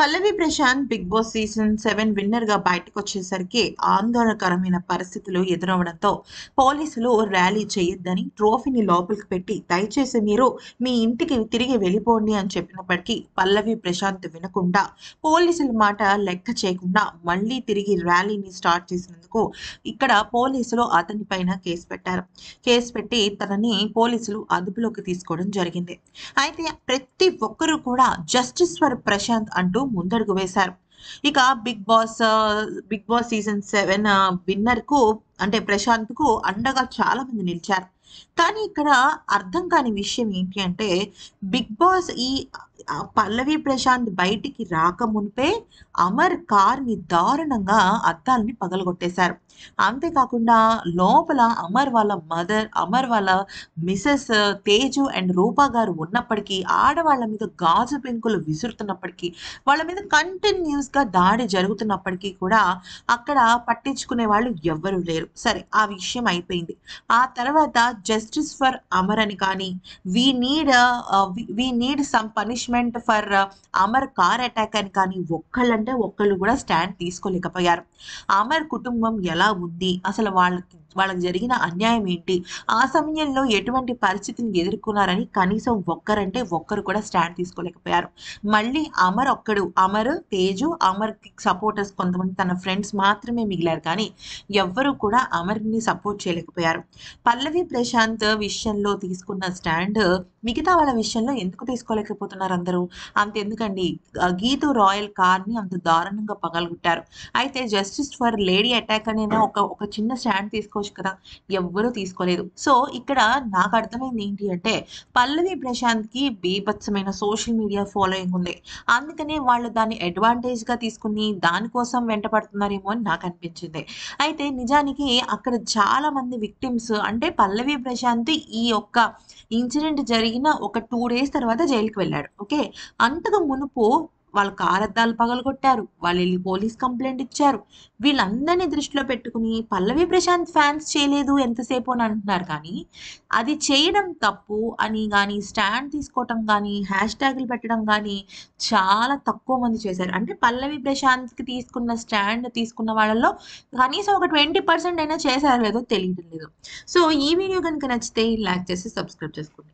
పల్లవి Prashanth Bigg Boss season seven winner గా బయటకు వచ్చేసరికి ఆందోళనకరమైన పరిస్థితులు ఎదురవడంతో పోలీసులు ర్యాలీ చేయొద్దని ట్రోఫీని లోపలికి పెట్టి దయచేసి మీరు మీ ఇంటికి తిరిగి వెళ్ళిపోండి అని చెప్పినప్పటికీ పల్లవి ప్రశాంత్ వినకుండా పోలీసుల మాట లెక్క చేయకుండా మళ్ళీ తిరిగి ర్యాలీని స్టార్ట్ చేసినందుకు ఇక్కడ పోలీసులు అతని పైన కేసు పెట్టారు కేసు పెట్టి తనని పోలీసులు అదుపులోకి తీసుకోవడం జరిగింది అయితే ప్రతి ఒక్కరూ కూడా జస్టిస్ ఫర్ ప్రశాంత్ అంటూ ముందడుగు వేశారు ఇక Bigg Boss Bigg Boss season seven winner కు అంటే ప్రశాంత్ కు అండగా చాలా మంది నిలిచారు కానీ ఇక్కడ అర్థం కాని విషయం ఏంటి అంటే బిగ్ బాస్ ఈ పల్లవి ప్రశాంత్ బయటికి రాక మునిపే అమర్ కార్ని దారుణంగా అద్దాలని పగలగొట్టేశారు అంతేకాకుండా లోపల అమర్ వాళ్ళ మదర్ అమర్ వాళ్ళ మిసెస్ తేజు అండ్ రూపా గారు ఉన్నప్పటికీ ఆడవాళ్ళ మీద గాజు పెంకులు విసురుతున్నప్పటికీ వాళ్ళ మీద కంటిన్యూస్గా దాడి జరుగుతున్నప్పటికీ కూడా అక్కడ పట్టించుకునే వాళ్ళు ఎవ్వరూ లేరు సరే ఆ విషయం అయిపోయింది ఆ తర్వాత జస్టిస్ ఫర్ అమర్ అని కానీ we need we need some punish punishment for Amar car attack అని కానీ ఒక్కళ్ళంటే ఒక్కళ్ళు కూడా స్టాండ్ తీసుకోలేకపోయారు అమర్ కుటుంబం ఎలా ఉంది అసలు వాళ్ళకి వాళ్ళకి జరిగిన అన్యాయం ఏంటి ఆ సమయంలో ఎటువంటి పరిస్థితిని ఎదుర్కొన్నారని కనీసం ఒక్కరంటే ఒక్కరు కూడా స్టాండ్ తీసుకోలేకపోయారు మళ్ళీ అమర్ ఒక్కడు అమర్ తేజు అమర్ సపోర్టర్స్ కొంతమంది తన ఫ్రెండ్స్ మాత్రమే మిగిలారు కానీ ఎవ్వరూ కూడా అమర్ని సపోర్ట్ చేయలేకపోయారు పల్లవి ప్రశాంత్ విషయంలో తీసుకున్న స్టాండ్ మిగతా వాళ్ళ విషయంలో ఎందుకు తీసుకోలేకపోతున్నారు అందరూ అంత ఎందుకండి గీతు రాయల్ కార్ ని అంత దారుణంగా పగలగొట్టారు అయితే జస్టిస్ ఫర్ లేడీ అటాక్ అనే ఒక ఒక చిన్న స్టాండ్ తీసుకో తీసుకోవచ్చు కదా ఎవ్వరూ తీసుకోలేదు సో ఇక్కడ నాకు అర్థమైంది ఏంటి అంటే పల్లవి కి బీభత్సమైన సోషల్ మీడియా ఫాలోయింగ్ ఉంది అందుకనే వాళ్ళు దాన్ని అడ్వాంటేజ్ గా తీసుకుని దానికోసం వెంటపడుతున్నారేమో అని నాకు అనిపించింది అయితే నిజానికి అక్కడ చాలా మంది విక్టిమ్స్ అంటే పల్లవి ప్రశాంత్ ఈ యొక్క ఇన్సిడెంట్ జరిగిన ఒక టూ డేస్ తర్వాత జైలుకి వెళ్ళాడు ఓకే అంతకు మునుపు వాళ్ళ కారద్దాలు పగలగొట్టారు వాళ్ళు వెళ్ళి పోలీస్ కంప్లైంట్ ఇచ్చారు వీళ్ళందరినీ దృష్టిలో పెట్టుకుని పల్లవి ప్రశాంత్ ఫ్యాన్స్ చేయలేదు ఎంతసేపు అని అంటున్నారు కానీ అది చేయడం తప్పు అని కానీ స్టాండ్ తీసుకోవటం కానీ హ్యాష్ ట్యాగ్లు పెట్టడం కానీ చాలా తక్కువ మంది చేశారు అంటే పల్లవి ప్రశాంత్కి తీసుకున్న స్టాండ్ తీసుకున్న వాళ్ళలో కనీసం ఒక ట్వంటీ పర్సెంట్ అయినా చేశారు లేదో తెలియడం లేదు సో ఈ వీడియో కనుక నచ్చితే లైక్ చేసి సబ్స్క్రైబ్ చేసుకోండి